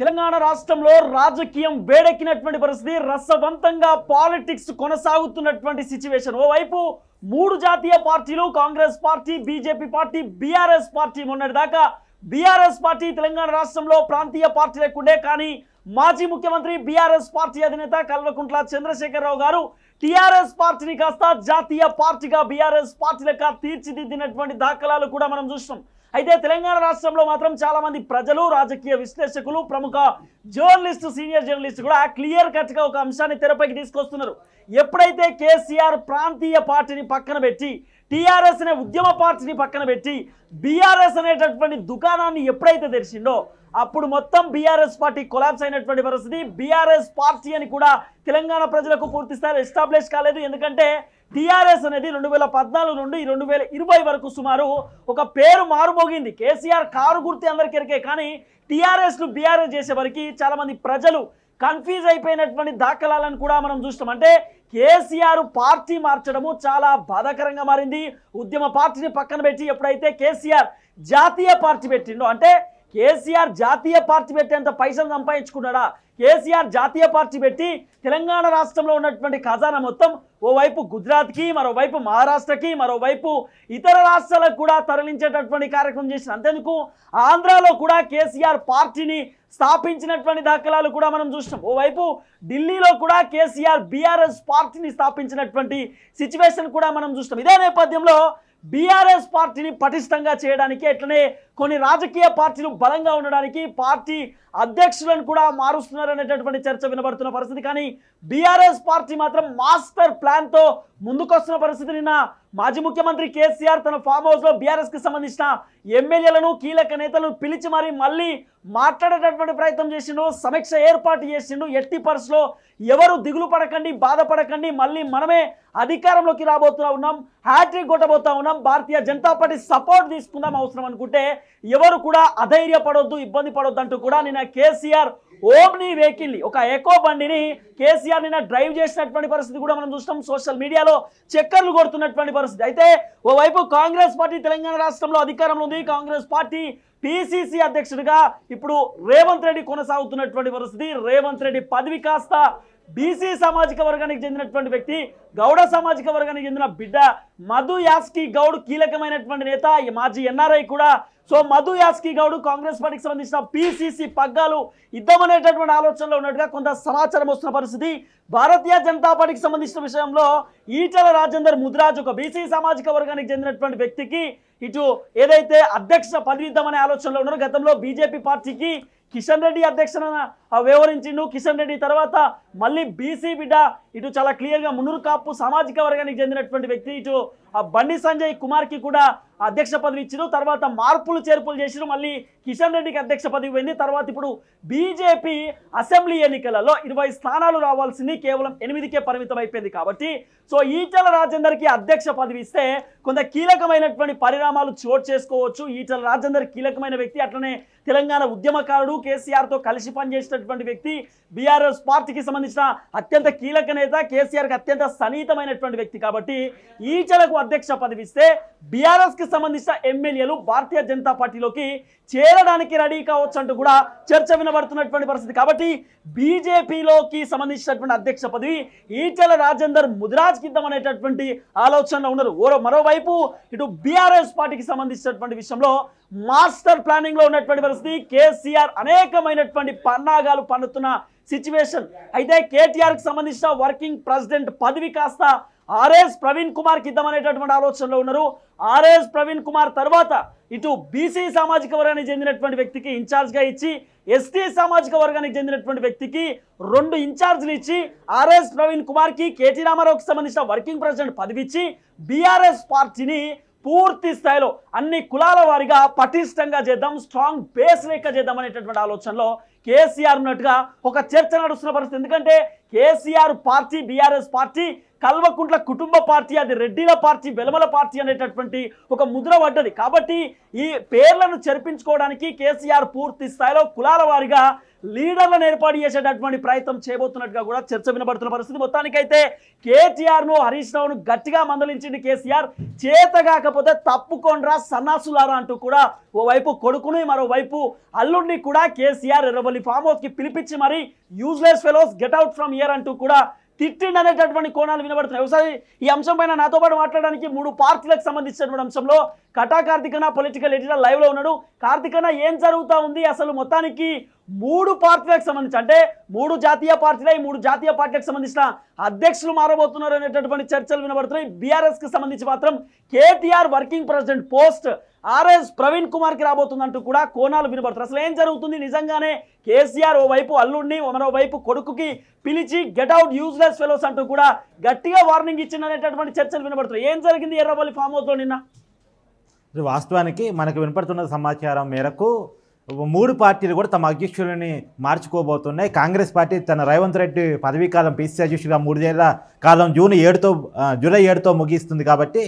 తెలంగాణ రాష్ట్రంలో రాజకీయం వేడెక్కినటువంటి పరిస్థితి రసవంతంగా పాలిటిక్స్ కొనసాగుతున్నటువంటి సిచ్యువేషన్ ఓవైపు మూడు జాతీయ పార్టీలు Congress party BJP party BRS party మొన్నటిదాకా బీఆర్ఎస్ పార్టీ తెలంగాణ రాష్ట్రంలో ప్రాంతీయ పార్టీ లేకుండే కానీ మాజీ ముఖ్యమంత్రి బీఆర్ఎస్ పార్టీ అధినేత కల్వకుంట్ల చంద్రశేఖరరావు గారు టీఆర్ఎస్ పార్టీని కాస్త జాతీయ పార్టీగా బీఆర్ఎస్ పార్టీలక తీర్చిదిద్దినటువంటి దాఖలాలు కూడా మనం చూస్తున్నాం అయితే తెలంగాణ రాష్ట్రంలో మాత్రం చాలామంది ప్రజలు రాజకీయ విశ్లేషకులు ప్రముఖ జర్నలిస్టు సీనియర్ జర్నలిస్ట్ కూడా క్లియర్ గా ఒక అంశాన్ని తెరపైకి తీసుకొస్తున్నారు ఎప్పుడైతే కేసీఆర్ ప్రాంతీయ పార్టీని పక్కన పెట్టి టీఆర్ఎస్ అనే ఉద్యమ పార్టీని పక్కన పెట్టి బీఆర్ఎస్ అనేటటువంటి దుకాణాన్ని ఎప్పుడైతే తెరిచిండో అప్పుడు మొత్తం బీఆర్ఎస్ పార్టీ కొలాబ్స్ అయినటువంటి పరిస్థితి బీఆర్ఎస్ పార్టీ అని కూడా తెలంగాణ ప్రజలకు పూర్తిస్థాయిలో ఎస్టాబ్లిష్ కాలేదు ఎందుకంటే టీఆర్ఎస్ అనేది రెండు వేల పద్నాలుగు నుండి రెండు వేల ఇరవై వరకు సుమారు ఒక పేరు మారుమోగింది కేసీఆర్ కారు గుర్తి అందరికీ ఎరికే కానీ టీఆర్ఎస్ను బీఆర్ఎస్ చేసేవరకు చాలామంది ప్రజలు కన్ఫ్యూజ్ అయిపోయినటువంటి దాఖలాలను కూడా మనం చూస్తాం అంటే కేసీఆర్ పార్టీ మార్చడము చాలా బాధాకరంగా మారింది ఉద్యమ పార్టీని పక్కన పెట్టి ఎప్పుడైతే కేసీఆర్ జాతీయ పార్టీ పెట్టిండో అంటే కేసీఆర్ జాతీయ పార్టీ పెట్టేంత పైసలు సంపాదించుకున్నాడా కేసీఆర్ జాతీయ పార్టీ పెట్టి తెలంగాణ రాష్ట్రంలో ఉన్నటువంటి ఖజానా మొత్తం ఓవైపు గుజరాత్కి మరోవైపు మహారాష్ట్రకి మరోవైపు ఇతర రాష్ట్రాలకు కూడా తరలించేటటువంటి కార్యక్రమం చేసిన అంతేందుకు ఆంధ్రాలో కూడా కేసీఆర్ పార్టీని స్థాపించినటువంటి దాఖలాలు కూడా మనం చూసినాం ఓవైపు ఢిల్లీలో కూడా కేసీఆర్ బీఆర్ఎస్ పార్టీని స్థాపించినటువంటి సిచ్యువేషన్ కూడా మనం చూసినాం ఇదే నేపథ్యంలో బీఆర్ఎస్ పార్టీని పటిష్టంగా చేయడానికి ఎట్లనే కొన్ని రాజకీయ పార్టీలు బలంగా ఉండడానికి పార్టీ అధ్యక్షులను కూడా మారుస్తున్నారు అనేటటువంటి చర్చ వినబడుతున్న పరిస్థితి కానీ బీఆర్ఎస్ పార్టీ మాత్రం మాస్టర్ ప్లాన్తో ముందుకొస్తున్న పరిస్థితి నిన్న మాజీ ముఖ్యమంత్రి కేసీఆర్ తన ఫామ్ హౌస్లో బీఆర్ఎస్కి సంబంధించిన ఎమ్మెల్యేలను కీలక నేతలను పిలిచి మరి మళ్ళీ మాట్లాడేటటువంటి ప్రయత్నం చేసిండు సమీక్ష ఏర్పాటు చేసిండు ఎట్టి పరిస్థితిలో ఎవరు దిగులు పడకండి బాధపడకండి మళ్ళీ మనమే అధికారంలోకి రాబోతున్నా ఉన్నాం హ్యాట్రిక్ కొట్టబోతా ఉన్నాం భారతీయ జనతా పార్టీ సపోర్ట్ తీసుకుందాం అవసరం అనుకుంటే ఎవరు కూడా అధైర్యపడొద్దు ఇబ్బంది పడొద్దు అంటూ కూడా నిన్న కేసీఆర్ ఓమ్ని వెహికల్ని ఒక ఎకో బండిని కేసీఆర్ నిన్న డ్రైవ్ చేసినటువంటి పరిస్థితి కూడా మనం చూసినాం సోషల్ మీడియాలో చక్కర్లు కొడుతున్నటువంటి పరిస్థితి అయితే ఓవైపు కాంగ్రెస్ పార్టీ తెలంగాణ రాష్ట్రంలో అధికారంలో ఉంది కాంగ్రెస్ పార్టీ పిసిసి అధ్యక్షుడిగా ఇప్పుడు రేవంత్ రెడ్డి కొనసాగుతున్నటువంటి పరిస్థితి రేవంత్ రెడ్డి పదవి కాస్త బీసీ సామాజిక వర్గానికి చెందినటువంటి వ్యక్తి గౌడ సామాజిక వర్గానికి చెందిన బిడ్డ మధు యాస్కి గౌడ్ కీలకమైనటువంటి నేత మాజీ ఎన్ఆర్ఐ కూడా సో మధు యాస్కి గౌడ్ కాంగ్రెస్ పార్టీకి సంబంధించిన పిసిసి పగ్గాలు ఇద్దామనేటటువంటి ఆలోచనలో ఉన్నట్టుగా కొంత సమాచారం వస్తున్న పరిస్థితి భారతీయ జనతా పార్టీకి సంబంధించిన విషయంలో ఈటల రాజేందర్ ముద్రాజ్ ఒక బీసీ సామాజిక వర్గానికి చెందినటువంటి వ్యక్తికి ఇటు ఏదైతే అధ్యక్ష పదవిద్దామనే ఆలోచనలో ఉన్నారో గతంలో బీజేపీ పార్టీకి కిషన్ రెడ్డి అధ్యక్షన వివరించిండు కిషన్ రెడ్డి తర్వాత మళ్ళీ బీసీ బిడ్డ ఇటు చాలా క్లియర్గా మునురు కాపు సామాజిక వర్గానికి చెందినటువంటి వ్యక్తి ఇటు ఆ బండి సంజయ్ కుమార్కి కూడా అధ్యక్ష పదవి ఇచ్చారు తర్వాత మార్పులు చేర్పులు చేసిరు మళ్ళీ కిషన్ రెడ్డికి అధ్యక్ష పదవి పోయింది తర్వాత ఇప్పుడు బీజేపీ అసెంబ్లీ ఎన్నికలలో ఇరవై స్థానాలు రావాల్సింది కేవలం ఎనిమిదికే పరిమితం అయిపోయింది కాబట్టి సో ఈటల రాజేందర్కి అధ్యక్ష పదవి ఇస్తే కొంత కీలకమైనటువంటి పరిణామాలు చోటు చేసుకోవచ్చు ఈటల రాజేందర్ కీలకమైన వ్యక్తి అట్లనే తెలంగాణ ఉద్యమకారుడు కేసీఆర్తో కలిసి పనిచేసినటువంటి వ్యక్తి బీఆర్ఎస్ పార్టీకి సంబంధించిన అత్యంత కీలక నేత కేసీఆర్కి అత్యంత సన్నిహితమైనటువంటి వ్యక్తి కాబట్టి ఈటలకు అధ్యక్ష పదవి ఇస్తే కి సంబంధించిన ఎమ్మెల్యేలు భారతీయ జనతా పార్టీలోకి చేరడానికి రెడీ కావచ్చు అంటూ కూడా చర్చ వినబడుతున్నటువంటి పరిస్థితి కాబట్టి బీజేపీలోకి సంబంధించినటువంటి అధ్యక్ష పదవి ఈటెల రాజేందర్ ముదిరాజ్ అనేటటువంటి ఆలోచనలో ఉన్నారు ఓరో మరోవైపు ఇటు బీఆర్ఎస్ పార్టీకి సంబంధించినటువంటి విషయంలో మాస్టర్ ప్లానింగ్లో ఉన్నటువంటి పరిస్థితి కేసీఆర్ అనేకమైనటువంటి పన్నాగాలు పన్నుతున్న సిచ్యువేషన్ అయితే కి సంబంధించిన వర్కింగ్ ప్రెసిడెంట్ పదవి కాస్త ఆర్ఎస్ ప్రవీణ్ కుమార్కి ఇద్దామనేటటువంటి ఆలోచనలో ఉన్నారు ఆర్ఎస్ ప్రవీణ్ కుమార్ తర్వాత ఇటు బీసీ సామాజిక వర్గానికి చెందినటువంటి వ్యక్తికి ఇన్ఛార్జ్గా ఇచ్చి ఎస్టీ సామాజిక వర్గానికి చెందినటువంటి వ్యక్తికి రెండు ఇన్ఛార్జ్లు ఇచ్చి ఆర్ఎస్ ప్రవీణ్ కుమార్కి కేటీ రామారావుకి సంబంధించిన వర్కింగ్ ప్రెసిడెంట్ పదవి ఇచ్చి బీఆర్ఎస్ పార్టీని పూర్తి స్థాయిలో అన్ని కులాల వారిగా పటిష్టంగా చేద్దాం స్ట్రాంగ్ బేస్ లెక్క చేద్దాం అనేటటువంటి ఆలోచనలో కేసీఆర్ ఉన్నట్టుగా ఒక చర్చ నడుస్తున్న పరిస్థితి ఎందుకంటే KCR party BRS party Kalvakuntla కుటుంబ పార్టీ అది రెడ్డిల పార్టీ వెలమల పార్టీ అనేటటువంటి ఒక ముద్ర పడ్డది కాబట్టి ఈ పేర్లను చెరిపించుకోవడానికి కేసీఆర్ పూర్తి స్థాయిలో కులాల వారిగా లీడర్లను ఏర్పాటు చేసేటటువంటి ప్రయత్నం చేయబోతున్నట్టుగా కూడా చర్చ వినబడుతున్న పరిస్థితి మొత్తానికైతే కేటీఆర్ను హరీష్ రావును గట్టిగా మందలించింది కేసీఆర్ చేత కాకపోతే తప్పుకోండ్రా సన్నాసులారా అంటూ కూడా ఓవైపు కొడుకుని మరోవైపు అల్లుడిని కూడా కేసీఆర్ ఎర్రబల్లి ఫామ్ హౌస్కి పిలిపించి మరి useless fellows get out from here అంటూ కూడా తిట్టిండి అనేటటువంటి కోణాలు వినబడుతున్నాయి ఒకసారి ఈ అంశం పైన నాతో పాటు మాట్లాడడానికి మూడు పార్టీలకు సంబంధించినటువంటి అంశంలో కటా కార్తికన పొలిటికల్ ఎడిటర్ లైవ్లో ఉన్నాడు కార్తికన ఏం జరుగుతూ ఉంది అసలు మొత్తానికి మూడు పార్టీలకు సంబంధించి అంటే మూడు జాతీయ పార్టీలై మూడు జాతీయ పార్టీలకు సంబంధించిన అధ్యక్షులు మారబోతున్నారు అనేటటువంటి చర్చలు వినబడుతున్నాయి బీఆర్ఎస్ కి సంబంధించి మాత్రం KTR working president post RS Praveen కుమార్కి రాబోతుందంటూ కూడా కోణాలు వినబడుతున్నారు అసలు ఏం జరుగుతుంది నిజంగానే కేసీఆర్ ఓవైపు అల్లుడిని మరోవైపు కొడుకుకి పిలిచి గెట్అవుట్ యూజ్లెస్ ఫెలోస్ అంటూ కూడా గట్టిగా వార్నింగ్ ఇచ్చిందనేటటువంటి చర్చలు వినబడుతున్నాయి ఏం జరిగింది ఎర్రబల్లి ఫామ్ లో నిన్న వాస్తవానికి మనకు వినపడుతున్న సమాచారం మేరకు మూడు పార్టీలు కూడా తమ అధ్యక్షులని మార్చుకోబోతున్నాయి కాంగ్రెస్ పార్టీ తన రేవంత్ రెడ్డి పదవీకాలం పీసీసీ అధ్యక్షుడిగా మూడేళ్ల కాలం జూన్ ఏడుతో జూలై ఏడుతో ముగిస్తుంది కాబట్టి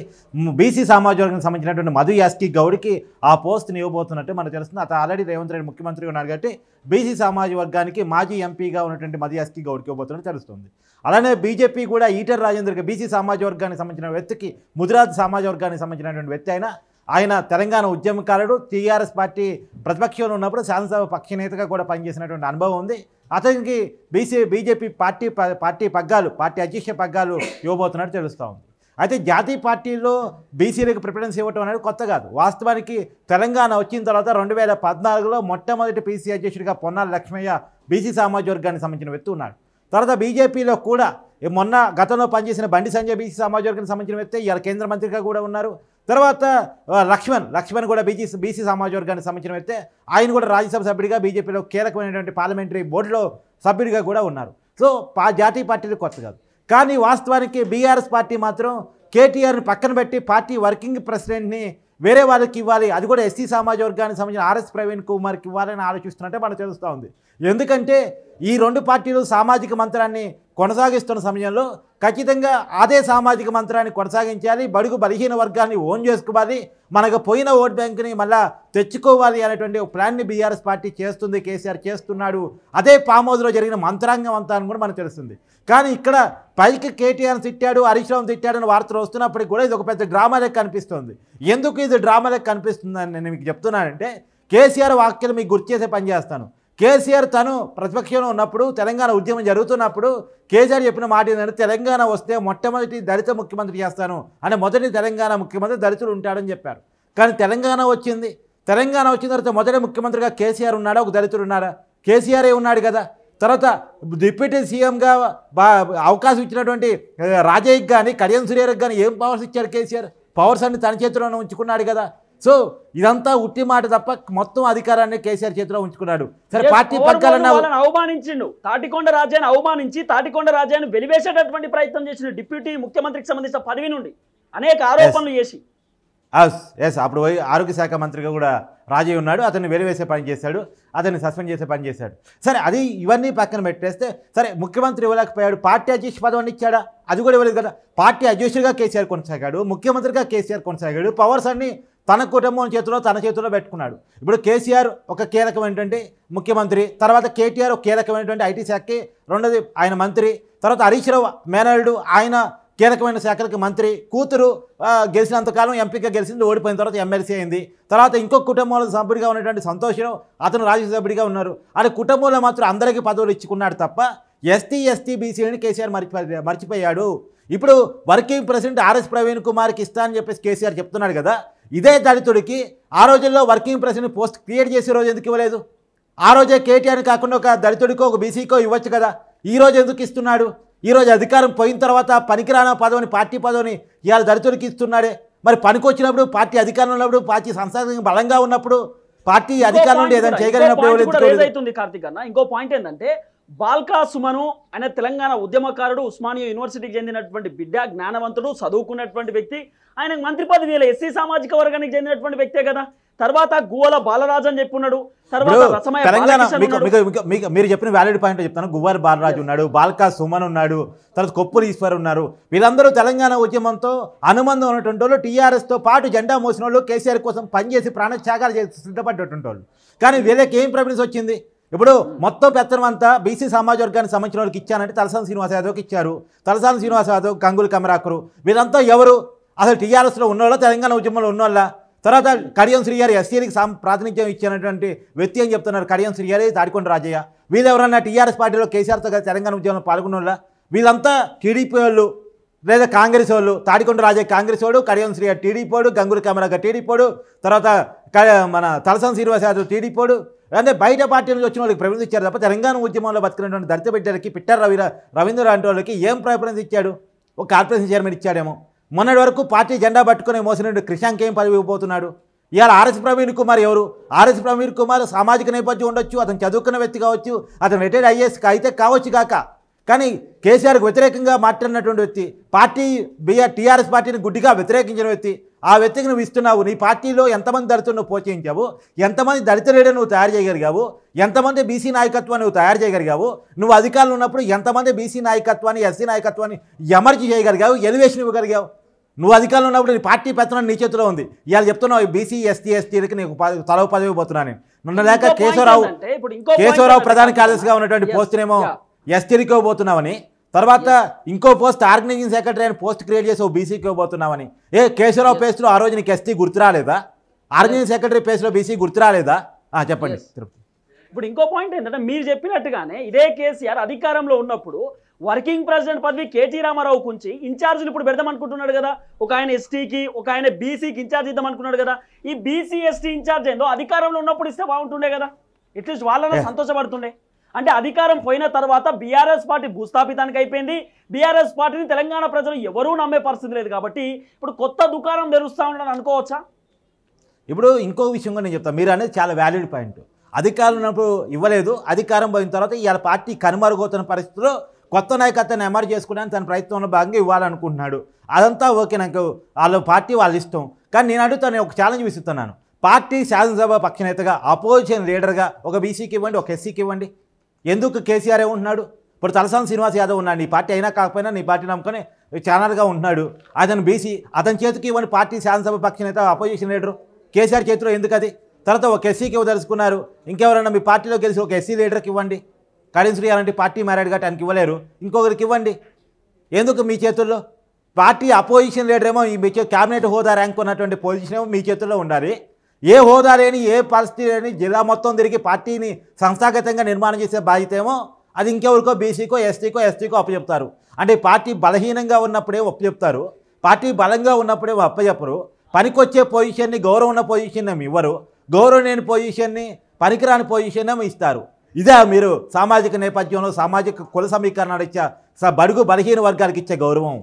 బీసీ వర్గానికి సంబంధించినటువంటి మధు యాస్కి గౌడ్కి ఆ పోస్ట్ని ఇవ్వబోతున్నట్టు మనకు తెలుస్తుంది అతను ఆల్రెడీ రేవంత్ రెడ్డి ముఖ్యమంత్రి ఉన్నారు కాబట్టి బీసీ సామాజిక వర్గానికి మాజీ ఎంపీగా ఉన్నటువంటి మధు యాస్కి గౌడ్కి ఇవ్వబోతున్నట్టు తెలుస్తుంది అలానే బీజేపీ కూడా ఈటర్ రాజేందర్కి బీసీ సామాజిక వర్గానికి సంబంధించిన వ్యక్తికి ముదిరాజ్ సామాజిక వర్గానికి సంబంధించినటువంటి వ్యక్తి అయినా ఆయన తెలంగాణ ఉద్యమకారుడు టీఆర్ఎస్ పార్టీ ప్రతిపక్షంలో ఉన్నప్పుడు శాసనసభ పక్షనేతగా కూడా పనిచేసినటువంటి అనుభవం ఉంది అతనికి బీసీ బీజేపీ పార్టీ పార్టీ పగ్గాలు పార్టీ అధ్యక్ష పగ్గాలు ఇవ్వబోతున్నట్టు తెలుస్తూ ఉంది అయితే జాతీయ పార్టీలో బీసీలకు ప్రిఫరెన్స్ ఇవ్వటం అనేది కొత్త కాదు వాస్తవానికి తెలంగాణ వచ్చిన తర్వాత రెండు వేల పద్నాలుగులో మొట్టమొదటి పీసీ అధ్యక్షుడిగా పొన్నాల లక్ష్మయ్య బీసీ సామాజిక వర్గానికి సంబంధించిన వ్యక్తి ఉన్నాడు తర్వాత బీజేపీలో కూడా మొన్న గతంలో పనిచేసిన బండి సంజయ్ బీసీ సామాజిక వర్గానికి సంబంధించిన వ్యక్తి ఇవాళ కేంద్ర మంత్రిగా కూడా ఉన్నారు తర్వాత లక్ష్మణ్ లక్ష్మణ్ కూడా బీజీ బీసీ సమాజ వర్గానికి సంబంధించిన వ్యక్తే ఆయన కూడా రాజ్యసభ సభ్యుడిగా బీజేపీలో కీలకమైనటువంటి పార్లమెంటరీ బోర్డులో సభ్యుడిగా కూడా ఉన్నారు సో పా జాతీయ పార్టీలు కొత్త కాదు కానీ వాస్తవానికి బీఆర్ఎస్ పార్టీ మాత్రం కేటీఆర్ని పక్కన పెట్టి పార్టీ వర్కింగ్ ప్రెసిడెంట్ని వేరే వాళ్ళకి ఇవ్వాలి అది కూడా ఎస్సీ సమాజ వర్గానికి సంబంధించిన ఆర్ఎస్ ప్రవీణ్ కుమార్కి ఇవ్వాలని ఆలోచిస్తున్నట్టే మనకు తెలుస్తూ ఉంది ఎందుకంటే ఈ రెండు పార్టీలు సామాజిక మంత్రాన్ని కొనసాగిస్తున్న సమయంలో ఖచ్చితంగా అదే సామాజిక మంత్రాన్ని కొనసాగించాలి బడుగు బలహీన వర్గాన్ని ఓన్ చేసుకోవాలి మనకు పోయిన ఓట్ బ్యాంక్ని మళ్ళా తెచ్చుకోవాలి అనేటువంటి ప్లాన్ని బీఆర్ఎస్ పార్టీ చేస్తుంది కేసీఆర్ చేస్తున్నాడు అదే పామోజులో జరిగిన మంత్రాంగం అంతా అని కూడా మనకు తెలుస్తుంది కానీ ఇక్కడ పైకి కేటీఆర్ తిట్టాడు హరీష్ రావు తిట్టాడు అనే వార్తలు వస్తున్నప్పటికీ కూడా ఇది ఒక పెద్ద డ్రామా లెక్క కనిపిస్తుంది ఎందుకు ఇది డ్రామా లెక్క అని నేను మీకు చెప్తున్నానంటే కేసీఆర్ వాక్యలు మీకు గుర్తు చేసే పని చేస్తాను కేసీఆర్ తను ప్రతిపక్షంలో ఉన్నప్పుడు తెలంగాణ ఉద్యమం జరుగుతున్నప్పుడు కేసీఆర్ చెప్పిన మాట ఏంటంటే తెలంగాణ వస్తే మొట్టమొదటి దళిత ముఖ్యమంత్రి చేస్తాను అనే మొదటి తెలంగాణ ముఖ్యమంత్రి దళితులు ఉంటాడని చెప్పారు కానీ తెలంగాణ వచ్చింది తెలంగాణ వచ్చిన తర్వాత మొదటి ముఖ్యమంత్రిగా కేసీఆర్ ఉన్నాడా ఒక దళితుడు ఉన్నాడా కేసీఆరే ఉన్నాడు కదా తర్వాత డిప్యూటీ సీఎంగా బా అవకాశం ఇచ్చినటువంటి రాజయ్యకి కానీ కళ్యాణ్ సురేరకు కానీ ఏం పవర్స్ ఇచ్చారు కేసీఆర్ పవర్స్ అన్ని తన చేతిలోనే ఉంచుకున్నాడు కదా సో ఇదంతా ఉట్టి మాట తప్ప మొత్తం అధికారాన్ని కేసీఆర్ చేతిలో ఉంచుకున్నాడు సరే పార్టీ అవమానించిండు తాటికొండ రాజ్యాన్ని అవమానించి తాటికొండ రాజ్యాన్ని వెలివేసేటటువంటి ప్రయత్నం చేసిన డిప్యూటీ ముఖ్యమంత్రికి సంబంధించిన పదవి నుండి అనేక ఆరోపణలు చేసి ఎస్ ah, అప్పుడు ఆరోగ్య శాఖ మంత్రిగా కూడా రాజయ్య ఉన్నాడు అతన్ని వెలివేసే పని చేశాడు అతన్ని సస్పెండ్ చేసే పని చేశాడు సరే అది ఇవన్నీ పక్కన పెట్టేస్తే సరే ముఖ్యమంత్రి ఇవ్వలేకపోయాడు పార్టీ అధ్యక్ష పదవిని ఇచ్చాడా అది కూడా ఇవ్వలేదు కదా పార్టీ అధ్యక్షుడిగా కేసీఆర్ కొనసాగాడు ముఖ్యమంత్రిగా కేసీఆర్ కొనసాగాడు పవర్స్ అన్ని తన కుటుంబం చేతిలో తన చేతిలో పెట్టుకున్నాడు ఇప్పుడు కేసీఆర్ ఒక కీలకం ఏంటంటే ముఖ్యమంత్రి తర్వాత కేటీఆర్ ఒక కీలకమైనటువంటి ఐటీ శాఖకి రెండోది ఆయన మంత్రి తర్వాత హరీష్ రావు ఆయన కీలకమైన శాఖలకు మంత్రి కూతురు గెలిచినంతకాలం ఎంపీగా గెలిచింది ఓడిపోయిన తర్వాత ఎమ్మెల్సీ అయింది తర్వాత ఇంకొక కుటుంబంలో సభ్యుడిగా ఉన్నటువంటి సంతోషం అతను రాజ్యసభ్యుడిగా ఉన్నారు అది కుటుంబంలో మాత్రం అందరికీ పదవులు ఇచ్చుకున్నాడు తప్ప ఎస్టీ ఎస్టీ బీసీలని కేసీఆర్ మర్చిపోయి మర్చిపోయాడు ఇప్పుడు వర్కింగ్ ప్రెసిడెంట్ ఆర్ఎస్ ప్రవీణ్ కుమార్కి ఇస్తా అని చెప్పేసి కేసీఆర్ చెప్తున్నాడు కదా ఇదే దళితుడికి ఆ రోజుల్లో వర్కింగ్ ప్రెసిడెంట్ పోస్ట్ క్రియేట్ చేసే రోజు ఎందుకు ఇవ్వలేదు ఆ రోజే కేటీఆర్ కాకుండా ఒక దళితుడికో ఒక బీసీకో ఇవ్వచ్చు కదా ఈరోజు ఎందుకు ఇస్తున్నాడు ఈరోజు అధికారం పోయిన తర్వాత పనికిరాన పదవిని పార్టీ పదవిని ఇవాళ దళితుడికి ఇస్తున్నాడే మరి పనికొచ్చినప్పుడు పార్టీ అధికారంలో ఉన్నప్పుడు పార్టీ సంస్థాగతంగా బలంగా ఉన్నప్పుడు పార్టీ అధికారం నుండి ఏదైనా చేయగలిగినప్పుడు కార్తీక్ అన్న ఇంకో పాయింట్ ఏంటంటే బాల్కా సుమను అనే తెలంగాణ ఉద్యమకారుడు ఉస్మానియా యూనివర్సిటీకి చెందినటువంటి బిడ్డ జ్ఞానవంతుడు చదువుకున్నటువంటి వ్యక్తి ఆయన మంత్రి పదవి ఎస్సీ సామాజిక వర్గానికి చెందినటువంటి వ్యక్తే కదా తర్వాత గువ్వల బాలరాజు అని చెప్పున్నాడు మీరు చెప్పిన వ్యాలిడ్ పాయింట్ చెప్తాను గువ్వారి బాలరాజు ఉన్నాడు బాల్కా సుమన్ ఉన్నాడు తర్వాత కొప్పులు ఈశ్వర్ ఉన్నారు వీళ్ళందరూ తెలంగాణ ఉద్యమంతో అనుబంధం ఉన్నటువంటి వాళ్ళు టీఆర్ఎస్తో పాటు జెండా మోసిన వాళ్ళు కేసీఆర్ కోసం పనిచేసి ప్రాణత్యాగాలు చేసి సిద్ధపడ్డటువంటి వాళ్ళు కానీ వీళ్ళకి ఏం ప్రఫరెన్స్ వచ్చింది ఇప్పుడు మొత్తం పెత్తనం అంతా బీసీ సమాజ వర్గానికి సంబంధించిన వాళ్ళకి ఇచ్చానంటే తలసాని శ్రీనివాస యాదవ్కి ఇచ్చారు తలసాని శ్రీనివాస యాదవ్ గంగులు కమరాకరు వీరంతా ఎవరు అసలు టీఆర్ఎస్లో ఉన్నవాళ్ళ తెలంగాణ ఉద్యమంలో ఉన్నవాళ్ళ తర్వాత కడియం శ్రీ ఎస్సీకి ప్రాతినిధ్యం ఇచ్చినటువంటి వ్యక్తి అని చెప్తున్నారు కడియం శ్రీగారి దాడికొండ తాడికొండ రాజయ్య వీళ్ళెవరన్నా టీఆర్ఎస్ పార్టీలో కేసీఆర్తో తెలంగాణ ఉద్యమంలో పాల్గొన్న వీళ్ళంతా టీడీపీ వాళ్ళు లేదా కాంగ్రెస్ వాళ్ళు తాడికొండ రాజయ్య కాంగ్రెస్ వాడు కడియం శ్రీ టీడీపోడు గంగుల కమరాక టీడీపోడు తర్వాత మన తలసాని శ్రీనివాస యాదవ్ టీడీపోడు అంటే బయట పార్టీ నుంచి వచ్చిన వాళ్ళకి ప్రతినిధి ఇచ్చారు తప్ప తెలంగాణ ఉద్యమంలో బతికినటువంటి దళిత బిడ్డలకి పిట్టర్ రవి రవీంద్ర లాంటి వాళ్ళకి ఏం ప్రతినిధి ఇచ్చాడు ఒక కార్పొరేషన్ చైర్మన్ ఇచ్చాడేమో మొన్నటి వరకు పార్టీ జెండా పట్టుకునే మోసినటువంటి క్రిషాంక్ ఏం పదవి ఇవ్వబోతున్నాడు ఇవాళ ఆర్ఎస్ ప్రవీణ్ కుమార్ ఎవరు ఆర్ఎస్ ప్రవీణ్ కుమార్ సామాజిక నేపథ్యం ఉండొచ్చు అతను చదువుకున్న వ్యక్తి కావచ్చు అతను రిటైర్డ్ ఐఏఎస్ అయితే కావచ్చు కాక కానీ కేసీఆర్కి వ్యతిరేకంగా మాట్లాడినటువంటి వ్యక్తి పార్టీ బిఆర్ టీఆర్ఎస్ పార్టీని గుడ్డిగా వ్యతిరేకించిన వ్యక్తి ఆ వ్యక్తికి నువ్వు ఇస్తున్నావు నీ పార్టీలో ఎంతమంది దళితులు నువ్వు పోషించావు ఎంతమంది దళిత నువ్వు తయారు చేయగలిగావు ఎంతమంది బీసీ నాయకత్వాన్ని నువ్వు తయారు చేయగలిగావు నువ్వు అధికారులు ఉన్నప్పుడు ఎంతమంది బీసీ నాయకత్వాన్ని ఎస్సీ నాయకత్వాన్ని ఎమర్జీ చేయగలిగావు ఎలివేషన్ ఇవ్వగలిగావు నువ్వు అధికారులు ఉన్నప్పుడు నీ పార్టీ పెత్తనం నీ చేతిలో ఉంది ఇవాళ చెప్తున్నావు బీసీ ఎస్టీ ఎస్టీలకి నీకు తలవు పదవి పోతున్నాను నిన్న లేక కేశవరావు కేశవరావు ప్రధాన కార్యదర్శిగా ఉన్నటువంటి పోస్టునేమో ఎస్టీడీకి ఇవ్వబోతున్నామని తర్వాత ఇంకో పోస్ట్ ఆర్గనైజింగ్ సెక్రటరీ అని పోస్ట్ క్రియేట్ చేసి ఓ బీసీకి ఇవ్వబోతున్నామని ఏ కేశవరావు పేస్ట్లో ఆ రోజు నీకు ఎస్టీ గుర్తురాలేదా ఆర్గనైజింగ్ సెక్రటరీ పేస్ట్లో బీసీ గుర్తురాలేదా చెప్పండి తిరుపతి ఇప్పుడు ఇంకో పాయింట్ ఏంటంటే మీరు చెప్పినట్టుగానే ఇదే కేసీఆర్ అధికారంలో ఉన్నప్పుడు వర్కింగ్ ప్రెసిడెంట్ పదవి కేటీ రామారావు కుంచి ఇన్ఛార్జీలు ఇప్పుడు పెడదామనుకుంటున్నాడు కదా ఒక ఆయన ఎస్టీకి ఒక ఆయన బీసీకి ఇన్ఛార్జ్ అనుకున్నాడు కదా ఈ బీసీ ఎస్టీ ఇన్ఛార్జ్ ఏందో అధికారంలో ఉన్నప్పుడు ఇస్తే బాగుంటుండే కదా ఎట్లీస్ట్ వాళ్ళలో సంతోషపడుతుండే అంటే అధికారం పోయిన తర్వాత బీఆర్ఎస్ పార్టీ భూస్థాపితానికి అయిపోయింది బీఆర్ఎస్ పార్టీని తెలంగాణ ప్రజలు ఎవరూ నమ్మే పరిస్థితి లేదు కాబట్టి ఇప్పుడు కొత్త దుకాణం తెరుస్తామని అనుకోవచ్చా ఇప్పుడు ఇంకో విషయం కూడా నేను చెప్తాను మీరు అనేది చాలా వ్యాల్యూడ్ పాయింట్ అధికారం ఇవ్వలేదు అధికారం పోయిన తర్వాత ఇవాళ పార్టీ కనుమరుగుతున్న పరిస్థితిలో కొత్త నాయకత్వాన్ని ఎమర్ చేసుకోవడానికి తన ప్రయత్నంలో భాగంగా ఇవ్వాలనుకుంటున్నాడు అదంతా ఓకే నాకు వాళ్ళ పార్టీ వాళ్ళ ఇష్టం కానీ నేను అడుగుతాను నేను ఒక ఛాలెంజ్ విసుతున్నాను పార్టీ శాసనసభ పక్షనేతగా అపోజిషన్ లీడర్గా ఒక బీసీకి ఇవ్వండి ఒక ఎస్సీకి ఇవ్వండి ఎందుకు కేసీఆర్ ఉంటున్నాడు ఇప్పుడు తలసాని శ్రీనివాస్ యాదవ్ ఉన్నాడు నీ పార్టీ అయినా కాకపోయినా నీ పార్టీ నమ్ముకొని ఛానల్గా ఉంటున్నాడు అతను బీసీ అతని చేతికి ఇవ్వని పార్టీ శాసనసభ పక్ష నేత అపోజిషన్ లీడరు కేసీఆర్ చేతిలో ఎందుకు అది తర్వాత ఒక ఎస్సీకి ఇవ్వదలుచుకున్నారు ఇంకెవరైనా మీ పార్టీలో గెలిచి ఒక ఎస్సీ లీడర్కి ఇవ్వండి కడిన్శ్రీ అలాంటి పార్టీ మ్యారేడ్ కాబట్టి ఆయనకి ఇవ్వలేరు ఇంకొకరికి ఇవ్వండి ఎందుకు మీ చేతుల్లో పార్టీ అపోజిషన్ లీడర్ ఏమో మీ క్యాబినెట్ హోదా ర్యాంక్ ఉన్నటువంటి పొజిషన్ ఏమో మీ చేతుల్లో ఉండాలి ఏ హోదా లేని ఏ పరిస్థితి లేని జిల్లా మొత్తం తిరిగి పార్టీని సంస్థాగతంగా నిర్మాణం చేసే బాధ్యత ఏమో అది ఇంకెవరికో బీసీకో ఎస్టీకో ఎస్టీకో అప్పచెప్తారు అంటే పార్టీ బలహీనంగా ఉన్నప్పుడే చెప్తారు పార్టీ బలంగా ఉన్నప్పుడే అప్పచెప్పరు పనికొచ్చే పొజిషన్ని గౌరవం ఉన్న పొజిషన్ ఏమి ఇవ్వరు గౌరవం లేని పొజిషన్ని పనికిరాని పొజిషన్ ఏమి ఇస్తారు ఇదే మీరు సామాజిక నేపథ్యంలో సామాజిక కుల సమీకరణ ఇచ్చే బడుగు బలహీన వర్గాలకు ఇచ్చే గౌరవం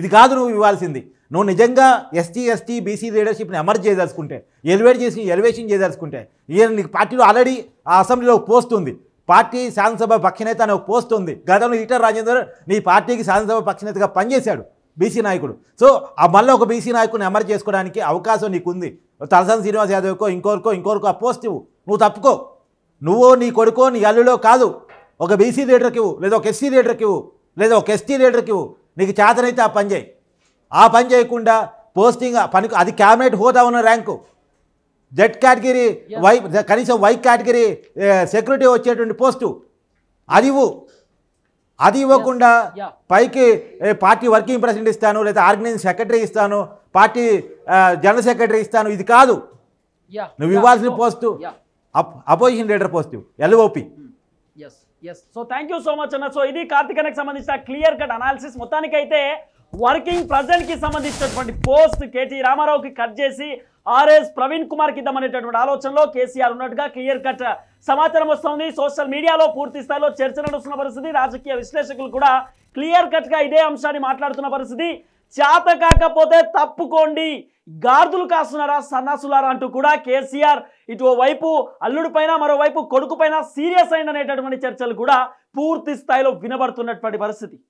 ఇది కాదు నువ్వు ఇవ్వాల్సింది నువ్వు నిజంగా ఎస్టీ ఎస్టీ బీసీ లీడర్షిప్ని అమర్ చేయదలుచుకుంటే ఎలివేట్ చేసి ఎలివేషన్ చేయదలుచుకుంటే ఈయన నీకు పార్టీలో ఆల్రెడీ ఆ అసెంబ్లీలో పోస్ట్ ఉంది పార్టీ శాసనసభ పక్షనేత అనే పోస్ట్ ఉంది గతంలో ఈటర్ రాజేందర్ నీ పార్టీకి శాసనసభ పక్షనేతగా పనిచేశాడు బీసీ నాయకుడు సో ఆ మళ్ళీ ఒక బీసీ నాయకుడిని అమర్ చేసుకోవడానికి అవకాశం నీకు ఉంది తలసాని శ్రీనివాస్ యాదవ్కో ఇంకోరికో ఇంకోరికో ఆ పోస్ట్ ఇవ్వు నువ్వు తప్పుకో నువ్వు నీ కొడుకో నీ అల్లులో కాదు ఒక బీసీ లీడర్కి ఇవ్వు లేదా ఒక ఎస్సీ లీడర్కి ఇవ్వు లేదా ఒక ఎస్టీ లీడర్కి ఇవ్వు నీకు చేతనైతే ఆ పని చేయి ఆ పని చేయకుండా పోస్టింగ్ పని అది క్యాబినెట్ హోదా ఉన్న ర్యాంకు జెడ్ కేటగిరీ వై కనీసం వై కేటగిరీ సెక్యూరిటీ వచ్చేటువంటి పోస్టు అది ఇవ్వు అది ఇవ్వకుండా పైకి పార్టీ వర్కింగ్ ప్రెసిడెంట్ ఇస్తాను లేదా ఆర్గనైజింగ్ సెక్రటరీ ఇస్తాను పార్టీ జనరల్ సెక్రటరీ ఇస్తాను ఇది కాదు నువ్వు ఇవ్వాల్సిన post opposition leader post LOP mm. Yes so thank you so much అన్న సో ఇది కార్తికనకు సంబంధించిన క్లియర్ కట్ అనాలిసిస్ మొత్తానికైతే వర్కింగ్ ప్రజెంట్కి సంబంధించినటువంటి పోస్ట్ కేటీ రామారావుకి కట్ చేసి ఆర్ఎస్ ప్రవీణ్ కుమార్కి ఇద్దామనేటటువంటి ఆలోచనలో కేసీఆర్ ఉన్నట్టుగా క్లియర్ కట్ సమాచారం వస్తుంది సోషల్ మీడియాలో పూర్తి స్థాయిలో చర్చ నడుస్తున్న పరిస్థితి రాజకీయ విశ్లేషకులు కూడా క్లియర్ కట్గా ఇదే అంశాన్ని మాట్లాడుతున్న పరిస్థితి చేత కాకపోతే తప్పుకోండి గార్దులు కాస్తున్నారా సన్నాసులారా అంటూ కూడా కేసీఆర్ ఇటు వైపు అల్లుడు పైన మరోవైపు కొడుకు పైన సీరియస్ అయిన అనేటటువంటి చర్చలు కూడా పూర్తి స్థాయిలో వినబడుతున్నటువంటి పరిస్థితి